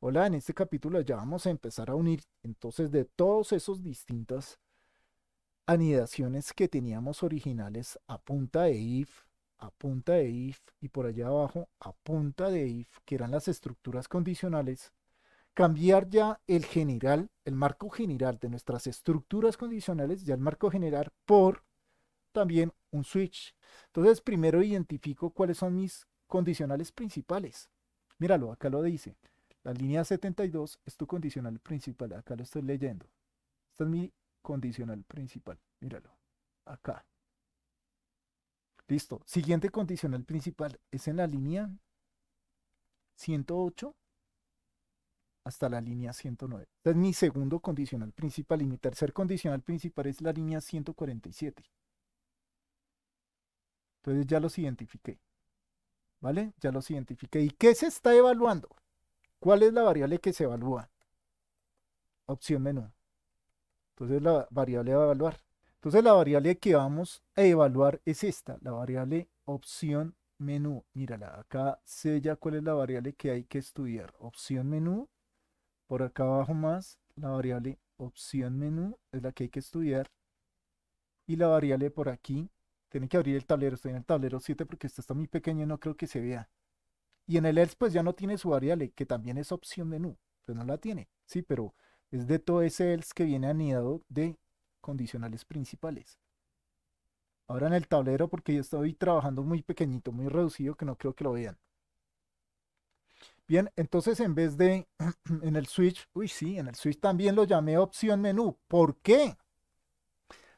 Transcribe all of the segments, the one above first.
Hola, en este capítulo ya vamos a empezar a unir entonces de todos esos distintas anidaciones que teníamos originales a punta de if, a punta de if y por allá abajo a punta de if, que eran las estructuras condicionales, cambiar ya el general, el marco general de nuestras estructuras condicionales, ya el marco general por también un switch. Entonces primero identifico cuáles son mis condicionales principales. Míralo, acá lo dice. La línea 72 es tu condicional principal. Acá lo estoy leyendo. Esta es mi condicional principal. Míralo. Acá. Listo. Siguiente condicional principal es en la línea 108 hasta la línea 109. Este es mi segundo condicional principal y mi tercer condicional principal es la línea 147. Entonces ya los identifiqué. ¿Vale? Ya los identifiqué. ¿Y qué se está evaluando? ¿Cuál es la variable que se evalúa? Opción menú. Entonces la variable a evaluar. Entonces la variable que vamos a evaluar es esta, la variable opción menú. Mírala, acá sé ya cuál es la variable que hay que estudiar. Opción menú, por acá abajo más, la variable opción menú es la que hay que estudiar. Y la variable por aquí, tiene que abrir el tablero, estoy en el tablero 7 porque esta está muy pequeño y no creo que se vea. Y en el else pues ya no tiene su variable, que también es opción menú. pues no la tiene, sí, pero es de todo ese else que viene anidado de condicionales principales. Ahora en el tablero, porque yo estoy trabajando muy pequeñito, muy reducido, que no creo que lo vean. Bien, entonces en vez de en el switch, uy sí, en el switch también lo llamé opción menú. ¿Por qué?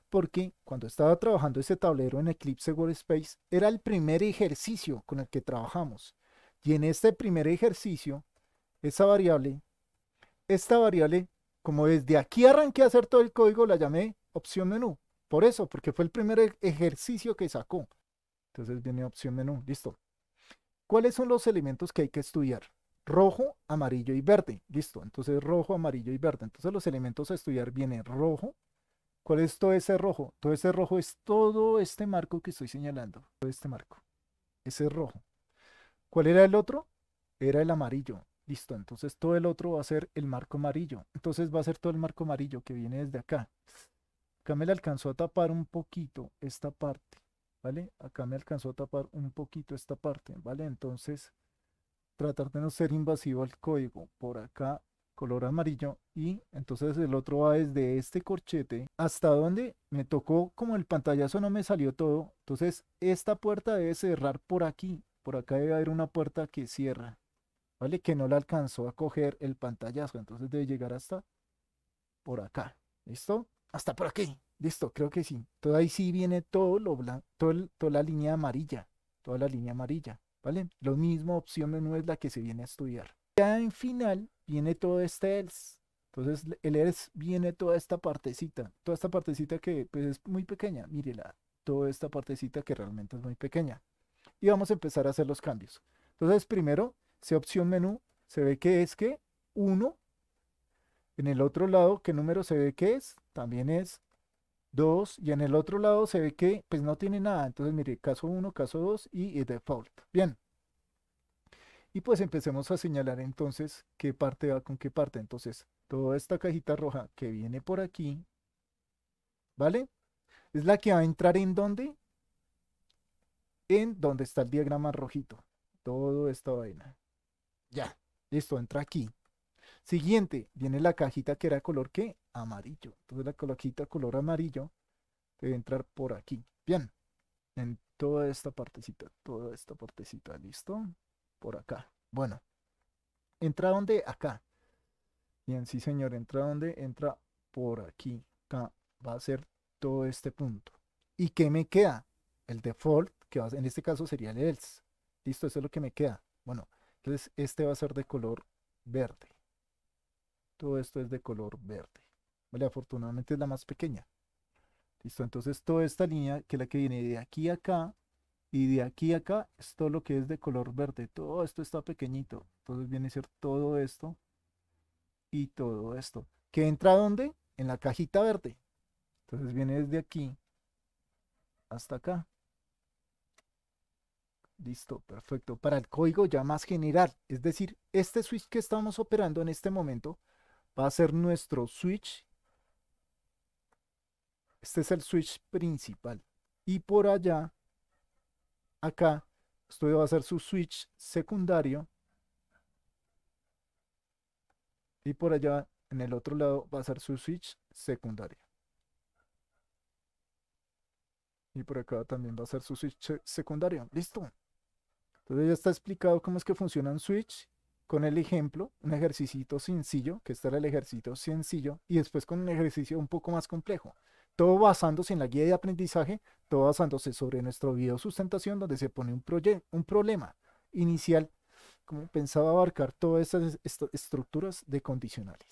Porque cuando estaba trabajando ese tablero en Eclipse Workspace, era el primer ejercicio con el que trabajamos. Y en este primer ejercicio, esa variable, esta variable, como desde aquí arranqué a hacer todo el código, la llamé opción menú. Por eso, porque fue el primer e-, ejercicio que sacó. Entonces viene opción menú, listo. ¿Cuáles son los elementos que hay que estudiar? Rojo, amarillo y verde, listo. Entonces rojo, amarillo y verde. Entonces los elementos a estudiar viene rojo. ¿Cuál es todo ese rojo? Todo ese rojo es todo este marco que estoy señalando. Todo este marco. Ese rojo. ¿Cuál era el otro? Era el amarillo. Listo, entonces todo el otro va a ser el marco amarillo. Entonces va a ser todo el marco amarillo que viene desde acá. Acá me le alcanzó a tapar un poquito esta parte, ¿vale? Acá me alcanzó a tapar un poquito esta parte, ¿vale? Entonces, tratar de no ser invasivo al código. Por acá, color amarillo. Y entonces el otro va desde este corchete hasta donde me tocó, como el pantallazo no me salió todo. Entonces, esta puerta debe cerrar por aquí, por acá debe haber una puerta que cierra, ¿vale? Que no la alcanzó a coger el pantallazo, entonces debe llegar hasta por acá, ¿listo? Hasta por aquí, listo, creo que sí. Entonces ahí sí viene todo lo blanco, todo toda la línea amarilla, toda la línea amarilla, ¿vale? Lo mismo, opción no es la que se viene a estudiar. Ya en final viene todo este else. Entonces el else viene toda esta partecita, toda esta partecita que pues, es muy pequeña, mírela, toda esta partecita que realmente es muy pequeña y vamos a empezar a hacer los cambios. Entonces, primero, se opción menú, se ve que es que 1. En el otro lado, ¿qué número se ve que es? También es 2. Y en el otro lado se ve que pues no tiene nada. Entonces, mire, caso 1, caso 2 y, default. Bien. Y pues empecemos a señalar entonces qué parte va con qué parte. Entonces, toda esta cajita roja que viene por aquí, ¿vale? Es la que va a entrar en donde? en donde está el diagrama rojito. Todo esta vaina. Ya, listo, entra aquí. Siguiente, viene la cajita que era color ¿qué? Amarillo. Entonces la cajita color amarillo debe entrar por aquí. Bien, en toda esta partecita, toda esta partecita, listo. Por acá. Bueno, ¿entra donde Acá. Bien, sí señor, ¿entra donde Entra por aquí. Acá va a ser todo este punto. ¿Y qué me queda? El default en este caso sería el else. Listo, eso es lo que me queda. Bueno, entonces este va a ser de color verde. Todo esto es de color verde. Vale, afortunadamente es la más pequeña. Listo, entonces toda esta línea, que es la que viene de aquí a acá, y de aquí a acá, es todo lo que es de color verde. Todo esto está pequeñito. Entonces viene a ser todo esto y todo esto. qué entra dónde? En la cajita verde. Entonces viene desde aquí hasta acá. Listo, perfecto. Para el código ya más general, es decir, este switch que estamos operando en este momento va a ser nuestro switch. Este es el switch principal. Y por allá, acá, esto va a ser su switch secundario. Y por allá, en el otro lado, va a ser su switch secundario. Y por acá también va a ser su switch secundario. Listo. Entonces ya está explicado cómo es que funciona un switch con el ejemplo, un ejercicio sencillo, que este era el ejercicio sencillo, y después con un ejercicio un poco más complejo. Todo basándose en la guía de aprendizaje, todo basándose sobre nuestro video sustentación, donde se pone un, un problema inicial, como pensaba abarcar todas estas estructuras de condicionales.